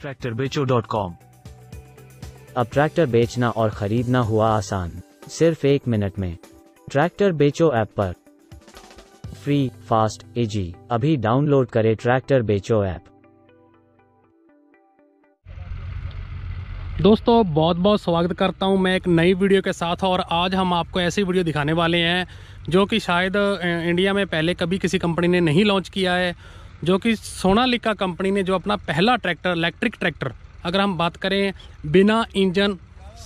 Tractor बेचो dot com अब tractor बेचना और खरीदना हुआ आसान सिर्फ एक मिनट में ट्रैक्टर बेचो ऐप पर फ्री फास्ट इजी अभी डाउनलोड करें ट्रैक्टर बेचो ऐप दोस्तों बहुत बहुत स्वागत करता हूं मैं एक नई वीडियो के साथ और आज हम आपको ऐसी वीडियो दिखाने वाले हैं जो कि शायद इंडिया में पहले कभी किसी कंपनी ने नहीं लॉन्च किया है जो कि सोनालिका कंपनी ने जो अपना पहला ट्रैक्टर इलेक्ट्रिक ट्रैक्टर अगर हम बात करें बिना इंजन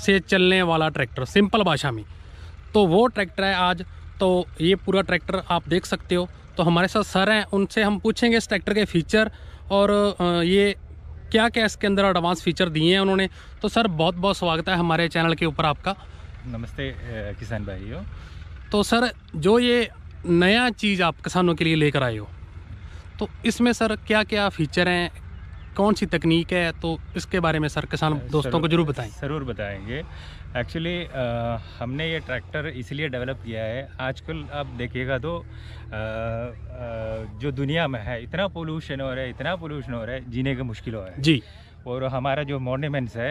से चलने वाला ट्रैक्टर सिंपल भाषा में तो वो ट्रैक्टर है आज तो ये पूरा ट्रैक्टर आप देख सकते हो तो हमारे साथ सर हैं उनसे हम पूछेंगे इस ट्रैक्टर के फीचर और ये क्या क्या इसके अंदर एडवांस फीचर दिए हैं उन्होंने तो सर बहुत बहुत स्वागत है हमारे चैनल के ऊपर आपका नमस्ते किसान भाई हो तो सर जो ये नया चीज़ आप किसानों के लिए लेकर आए हो तो इसमें सर क्या क्या फीचर हैं कौन सी तकनीक है तो इसके बारे में सर किसान दोस्तों को जरूर बताएं ज़रूर बताएंगे एक्चुअली हमने ये ट्रैक्टर इसलिए डेवलप किया है आजकल आप देखिएगा तो आ, आ, जो दुनिया में है इतना पोल्यूशन हो रहा है इतना पोल्यूशन हो रहा है जीने का मुश्किल हो रहा है जी और हमारा जो मोन्यूमेंट्स है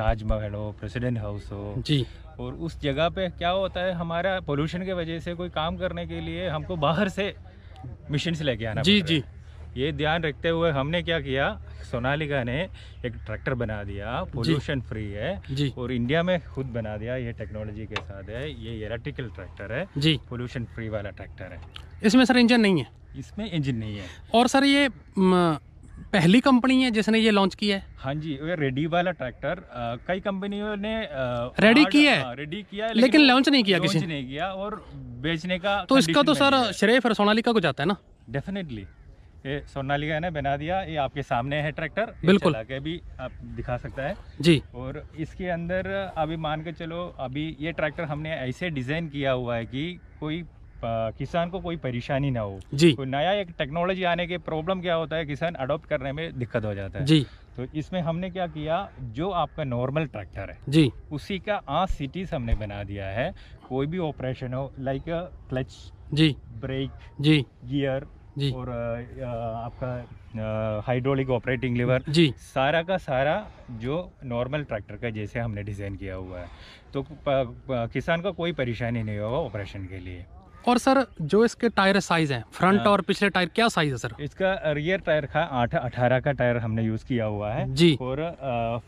ताजमहल हो प्रेसिडेंट हाउस हो जी और उस जगह पे क्या होता है हमारा पोल्यूशन के वजह से कोई काम करने के लिए हमको बाहर से मिशन से लेके आना जी जी ये ध्यान रखते हुए हमने क्या किया सोनालिका ने एक ट्रैक्टर बना दिया पोल्यूशन फ्री है जी और इंडिया में खुद बना दिया ये टेक्नोलॉजी के साथ है ये इलेक्ट्रिकल ट्रैक्टर है जी पोल्यूशन फ्री वाला ट्रैक्टर है इसमें सर इंजन नहीं है इसमें इंजन नहीं है और सर ये म... पहली कंपनी है जिसने ये लॉन्च किया है हाँ जी ये रेडी वाला ट्रैक्टर कई कंपनियों ने रेडी किया है रेडी हाँ, किया है लेकिन लॉन्च नहीं किया किसी नहीं किया और बेचने का तो इसका तो सर श्रेय फिर सोनालिका को जाता है ना डेफिनेटली ये सोनालिका ने बना दिया ये आपके सामने है ट्रैक्टर बिल्कुल चला भी आप दिखा सकता है जी और इसके अंदर अभी मान के चलो अभी ये ट्रैक्टर हमने ऐसे डिजाइन किया हुआ है कि कोई किसान को कोई परेशानी ना हो जी तो नया एक टेक्नोलॉजी आने के प्रॉब्लम क्या होता है किसान अडोप्ट करने में दिक्कत हो जाता है जी तो इसमें हमने क्या किया जो आपका नॉर्मल ट्रैक्टर है जी उसी का आठ सिटीज हमने बना दिया है कोई भी ऑपरेशन हो लाइक क्लच जी ब्रेक जी गियर जी और आपका हाइड्रोलिक ऑपरेटिंग लिवर जी सारा का सारा जो नॉर्मल ट्रैक्टर का जैसे हमने डिज़ाइन किया हुआ है तो किसान को कोई परेशानी नहीं होगा ऑपरेशन के लिए और सर जो इसके टायर साइज हैं फ्रंट हाँ। और पिछले टायर क्या साइज है सर इसका रियर टायर का आठ अठारह का टायर हमने यूज किया हुआ है जी और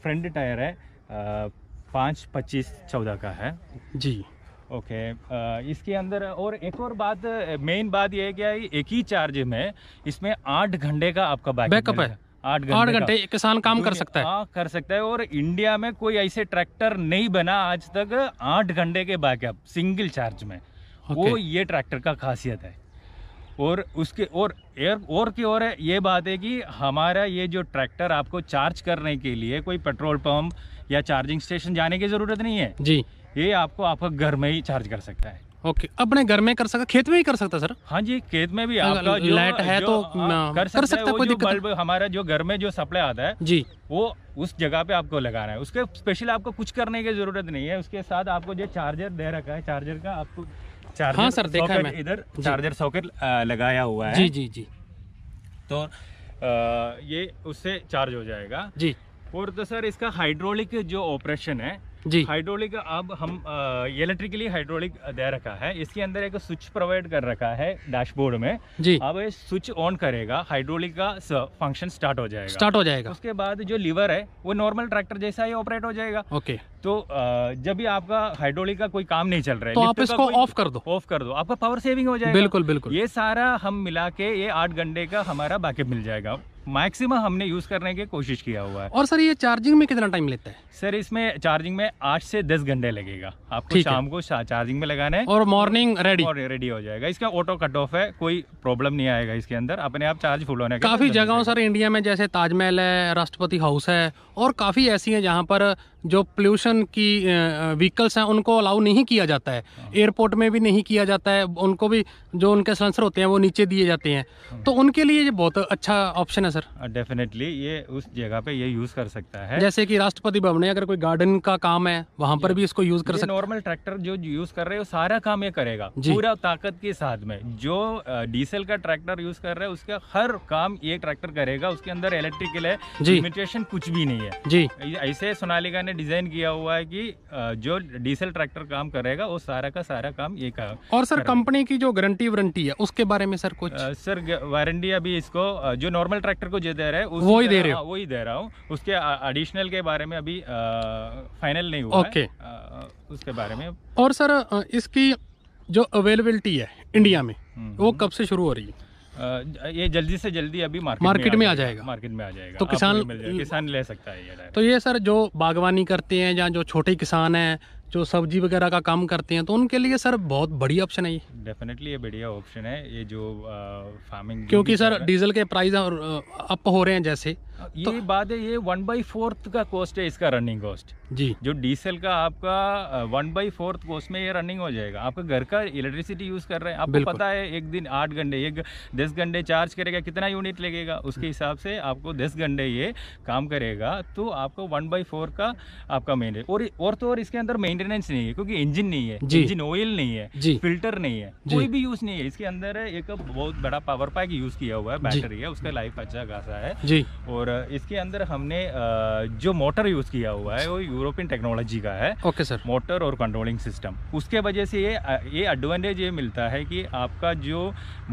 फ्रंट टायर है पाँच पच्चीस चौदह का है जी ओके okay, इसके अंदर और एक और बात मेन बात यह है एक ही चार्ज में इसमें आठ घंटे का आपका बैकअप है आठ घंटे आठ घंटे किसान काम कर सकता है आ, हाँ, कर सकता है और इंडिया में कोई ऐसे ट्रैक्टर नहीं बना आज तक आठ घंटे के बैकअप सिंगल चार्ज में okay. वो ये ट्रैक्टर का खासियत है और उसके और एयर और की और है ये बात है कि हमारा ये जो ट्रैक्टर आपको चार्ज करने के लिए कोई पेट्रोल पंप या चार्जिंग स्टेशन जाने की ज़रूरत नहीं है जी ये आपको आपका घर में ही चार्ज कर सकता है ओके अपने घर में कर सकता खेत में ही कर सकता सर हाँ जी खेत में भी आपका जो लाइट है जो, तो आ, हाँ, कर सकता, कर सकता है कोई दिक्कत बल्ब हमारा जो घर में जो सप्लाई आता है जी वो उस जगह पे आपको लगाना है उसके स्पेशल आपको कुछ करने की जरूरत नहीं है उसके साथ आपको जो चार्जर दे रखा है चार्जर का आपको चार्जर हाँ सर देखा है इधर चार्जर सॉकेट लगाया हुआ है जी जी जी तो ये उससे चार्ज हो जाएगा जी और तो सर इसका हाइड्रोलिक जो ऑपरेशन है जी हाइड्रोलिक अब हम इलेक्ट्रिकली हाइड्रोलिक दे रखा है इसके अंदर एक स्विच प्रोवाइड कर रखा है डैशबोर्ड में जी अब ये स्विच ऑन करेगा हाइड्रोलिक का फंक्शन स्टार्ट हो जाएगा स्टार्ट हो जाएगा उसके बाद जो लीवर है वो नॉर्मल ट्रैक्टर जैसा ही ऑपरेट हो जाएगा ओके तो जब भी आपका हाइड्रोलिक का कोई काम नहीं चल रहा है तो आप इसको ऑफ कर दो ऑफ कर दो आपका पावर सेविंग हो जाएगा बिल्कुल बिल्कुल ये सारा हम मिला के ये आठ घंटे का हमारा बैकअप मिल जाएगा मैक्सिमम हमने यूज़ करने की कोशिश किया हुआ है और सर ये चार्जिंग में कितना टाइम लेता है सर इसमें चार्जिंग में आठ से दस घंटे लगेगा आपको शाम को चार्जिंग में लगाना है और मॉर्निंग रेडी और रेडी हो जाएगा इसका ऑटो कट ऑफ है कोई प्रॉब्लम नहीं आएगा इसके अंदर अपने आप चार्ज फुल होने काफ़ी जगह सर इंडिया में जैसे ताजमहल है राष्ट्रपति हाउस है और काफ़ी ऐसी है जहाँ पर जो पोल्यूशन की व्हीकल्स हैं उनको अलाउ नहीं किया जाता है एयरपोर्ट हाँ। में भी नहीं किया जाता है उनको भी जो उनके सेंसर होते हैं वो नीचे दिए जाते हैं हाँ। तो उनके लिए ये बहुत अच्छा ऑप्शन है सर डेफिनेटली ये उस जगह पे ये यूज कर सकता है जैसे कि राष्ट्रपति भवन अगर कोई गार्डन का काम है वहाँ पर भी इसको यूज कर सकते नॉर्मल ट्रैक्टर जो यूज कर रहे हो सारा काम ये करेगा पूरा ताकत के साथ में जो डीजल का ट्रैक्टर यूज कर रहे हैं उसका हर काम ये ट्रैक्टर करेगा उसके अंदर इलेक्ट्रिकल है लिमिटेशन कुछ भी नहीं है जी ऐसे सोनालिका ने डिजाइन किया हुआ है की जो डीजल ट्रैक्टर काम करेगा वो सारा का सारा काम ये काम और सर कंपनी की जो गारंटी वारंटी है उसके बारे में सर कुछ सर वारंटी अभी इसको जो नॉर्मल ट्रैक्टर कलेक्टर को जो दे रहे हैं वही दे रहे हो हाँ, वही दे रहा हूँ उसके एडिशनल के बारे में अभी फाइनल नहीं हुआ ओके उसके बारे में और सर इसकी जो अवेलेबिलिटी है इंडिया में हम्म, वो हम्म। कब से शुरू हो रही है ये जल्दी से जल्दी अभी मार्केट, मार्केट में, में आ जाएगा मार्केट में आ जाएगा तो किसान किसान ले सकता है ये तो ये सर जो बागवानी करते हैं या जो छोटे किसान हैं जो सब्जी वगैरह का काम करते हैं तो उनके लिए सर बहुत बढ़िया ऑप्शन है ये डेफिनेटली ये बढ़िया ऑप्शन है ये जो फार्मिंग क्योंकि सर डीजल के प्राइस अप हो रहे हैं जैसे तो- ये तो, बात है ये वन बाई फोर्थ का कॉस्ट है इसका रनिंग कॉस्ट जी जो डीजल का आपका वन बाई फोर्थ कॉस्ट में ये रनिंग हो जाएगा आपका घर का इलेक्ट्रिसिटी यूज कर रहे हैं आपको पता है एक दिन आठ घंटे एक दस घंटे चार्ज करेगा कितना यूनिट लगेगा उसके हम्म। हिसाब से आपको दस घंटे ये काम करेगा तो आपको वन बाई का आपका मेन और और तो और इसके अंदर मेंटेनेंस नहीं है क्योंकि इंजिन नहीं है इंजिन ऑयल नहीं है फिल्टर नहीं है कोई भी यूज नहीं है इसके अंदर एक बहुत बड़ा पावर पैक यूज किया हुआ है बैटरी है उसका लाइफ अच्छा खासा है और इसके अंदर हमने जो मोटर यूज़ किया हुआ है वो यूरोपियन टेक्नोलॉजी का है ओके सर मोटर और कंट्रोलिंग सिस्टम उसके वजह से ये ये एडवांटेज ये मिलता है कि आपका जो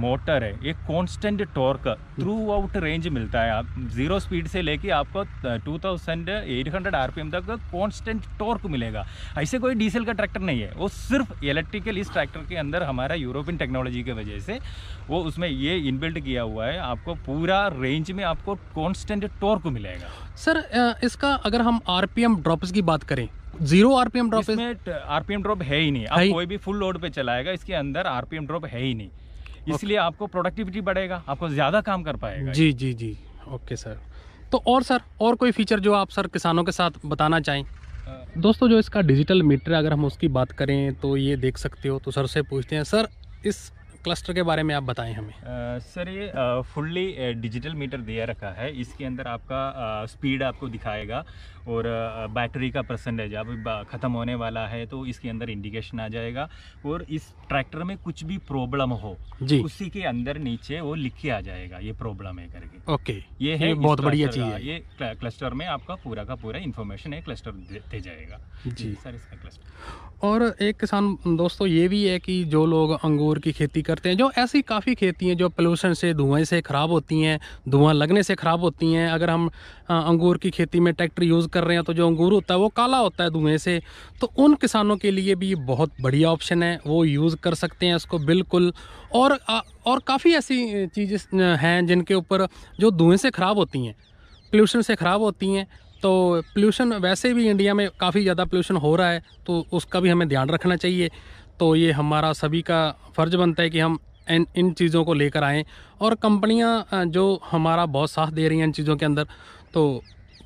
मोटर है ये constant torque throughout range मिलता है आप जीरो स्पीड से लेके आपको two thousand eight hundred RPM तक कॉन्स्टेंट टॉर्क मिलेगा ऐसे कोई डीजल का ट्रैक्टर नहीं है वो सिर्फ इलेक्ट्रिकल इस ट्रैक्टर के अंदर हमारा यूरोपियन टेक्नोलॉजी की वजह से वो उसमें ये इनबिल्ट किया हुआ है आपको पूरा रेंज में आपको कॉन्स्टेंट टॉर्क मिलेगा सर इसका अगर हम आरपीएम ड्रॉप्स की बात करें जीरो आरपीएम ड्रॉप इसमें आरपीएम ड्रॉप है ही नहीं आप कोई भी फुल लोड पे चलाएगा इसके अंदर आरपीएम ड्रॉप है ही नहीं इसलिए आपको प्रोडक्टिविटी बढ़ेगा आपको ज्यादा काम कर पाएगा जी जी जी ओके सर तो और सर और कोई फीचर जो आप सर किसानों के साथ बताना चाहें दोस्तों जो इसका डिजिटल मीटर अगर हम उसकी बात करें तो ये देख सकते हो तो सर से पूछते हैं सर इस क्लस्टर के बारे में आप बताएं हमें आ, सर ये फुल्ली डिजिटल मीटर दिया रखा है इसके अंदर आपका स्पीड आपको दिखाएगा और बैटरी का परसेंटेज अब ख़त्म होने वाला है तो इसके अंदर इंडिकेशन आ जाएगा और इस ट्रैक्टर में कुछ भी प्रॉब्लम हो जी उसी के अंदर नीचे वो लिख के आ जाएगा ये प्रॉब्लम है करके ओके ये है बहुत बढ़िया चीज़ है ये क्लस्टर में आपका पूरा का पूरा इन्फॉर्मेशन है क्लस्टर दे जाएगा जी सर इसका क्लस्टर और एक किसान दोस्तों ये भी है कि जो लोग अंगूर की खेती करते हैं जो ऐसी काफ़ी खेती हैं जो पोल्यूशन से धुएं से ख़राब होती हैं धुआं लगने से ख़राब होती हैं अगर हम अंगूर की खेती में ट्रैक्टर यूज़ कर रहे हैं तो जो अंगूर होता है वो काला होता है धुएँ से तो उन किसानों के लिए भी बहुत बढ़िया ऑप्शन है वो यूज़ कर सकते हैं इसको बिल्कुल और और काफ़ी ऐसी चीज़ें हैं जिनके ऊपर जो धुएँ से ख़राब होती हैं पोल्यूशन से ख़राब होती हैं तो पोल्यूशन वैसे भी इंडिया में काफ़ी ज़्यादा पोल्यूशन हो रहा है तो उसका भी हमें ध्यान रखना चाहिए तो ये हमारा सभी का फ़र्ज बनता है कि हम इन इन चीज़ों को लेकर आएँ और कंपनियाँ जो हमारा बहुत साथ दे रही हैं इन चीज़ों के अंदर तो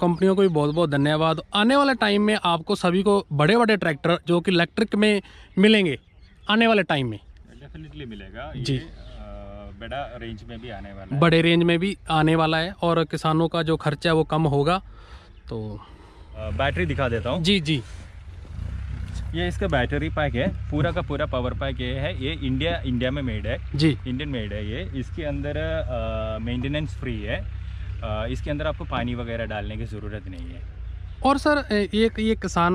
कंपनियों को भी बहुत बहुत धन्यवाद आने वाले टाइम में आपको सभी को बड़े बड़े ट्रैक्टर जो कि इलेक्ट्रिक में मिलेंगे आने वाले टाइम में डेफिनेटली मिलेगा जी बड़ा रेंज में भी आने वाला है बड़े रेंज में भी आने वाला है और किसानों का जो खर्चा है वो कम होगा तो बैटरी दिखा देता हूँ जी जी ये इसका बैटरी पैक है पूरा का पूरा पावर पैक ये है ये इंडिया इंडिया में मेड है जी इंडियन मेड है ये इसके अंदर मेंटेनेंस फ्री है आ, इसके अंदर आपको पानी वगैरह डालने की ज़रूरत नहीं है और सर एक ये किसान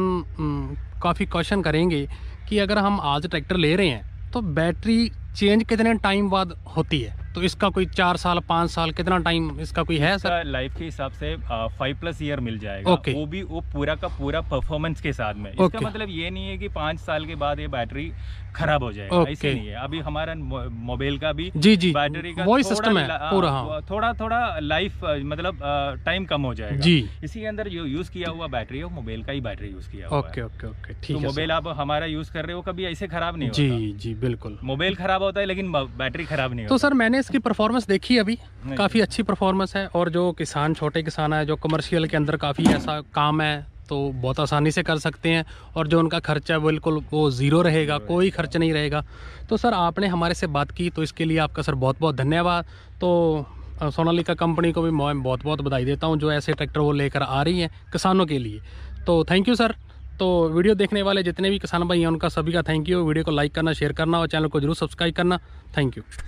काफ़ी क्वेश्चन करेंगे कि अगर हम आज ट्रैक्टर ले रहे हैं तो बैटरी चेंज कितने टाइम बाद होती है तो इसका कोई चार साल पाँच साल कितना टाइम इसका कोई है सर लाइफ के हिसाब से फाइव प्लस ईयर मिल जाएगा ओके वो भी वो पूरा का पूरा परफॉर्मेंस के साथ में इसका मतलब ये नहीं है कि पाँच साल के बाद ये बैटरी खराब हो जाएगा okay. ऐसे नहीं है अभी हमारा मोबाइल का भी जी जी बैटरी का वही सिस्टम है पूरा हाँ। थोड़ा थोड़ा लाइफ मतलब टाइम कम हो जाएगा जी इसी के अंदर जो यूज किया हुआ बैटरी है मोबाइल का ही बैटरी यूज किया हुआ ओके ओके ओके ठीक मोबाइल आप हमारा यूज कर रहे हो कभी ऐसे खराब नहीं जी जी बिल्कुल मोबाइल खराब होता है लेकिन बैटरी खराब नहीं तो सर मैंने आपने इसकी परफॉर्मेंस देखी अभी काफ़ी अच्छी परफॉर्मेंस है और जो किसान छोटे किसान है जो कमर्शियल के अंदर काफ़ी ऐसा काम है तो बहुत आसानी से कर सकते हैं और जो उनका खर्चा है बिल्कुल वो ज़ीरो रहेगा कोई खर्च नहीं रहेगा तो सर आपने हमारे से बात की तो इसके लिए आपका सर बहुत बहुत धन्यवाद तो सोनालिका कंपनी को भी मैं बहुत बहुत बधाई देता हूँ जो ऐसे ट्रैक्टर वो लेकर आ रही हैं किसानों के लिए तो थैंक यू सर तो वीडियो देखने वाले जितने भी किसान भाई हैं उनका सभी का थैंक यू वीडियो को लाइक करना शेयर करना और चैनल को जरूर सब्सक्राइब करना थैंक यू